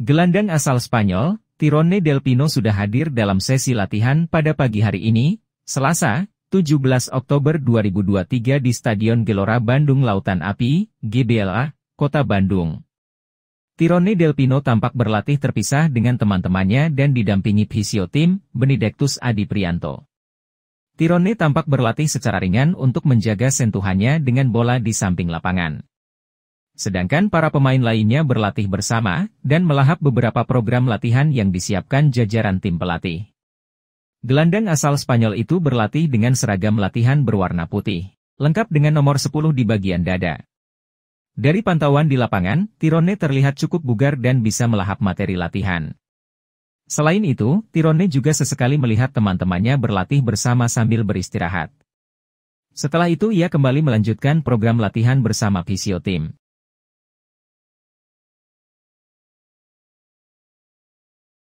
Gelandang asal Spanyol, Tirone Del Pino sudah hadir dalam sesi latihan pada pagi hari ini, Selasa, 17 Oktober 2023 di Stadion Gelora Bandung Lautan Api, GBLA, Kota Bandung. Tirone Del Pino tampak berlatih terpisah dengan teman-temannya dan didampingi fisio tim, Benedictus Adi Prianto. Tirone tampak berlatih secara ringan untuk menjaga sentuhannya dengan bola di samping lapangan. Sedangkan para pemain lainnya berlatih bersama, dan melahap beberapa program latihan yang disiapkan jajaran tim pelatih. Gelandang asal Spanyol itu berlatih dengan seragam latihan berwarna putih, lengkap dengan nomor 10 di bagian dada. Dari pantauan di lapangan, Tirone terlihat cukup bugar dan bisa melahap materi latihan. Selain itu, Tirone juga sesekali melihat teman-temannya berlatih bersama sambil beristirahat. Setelah itu ia kembali melanjutkan program latihan bersama fisio tim.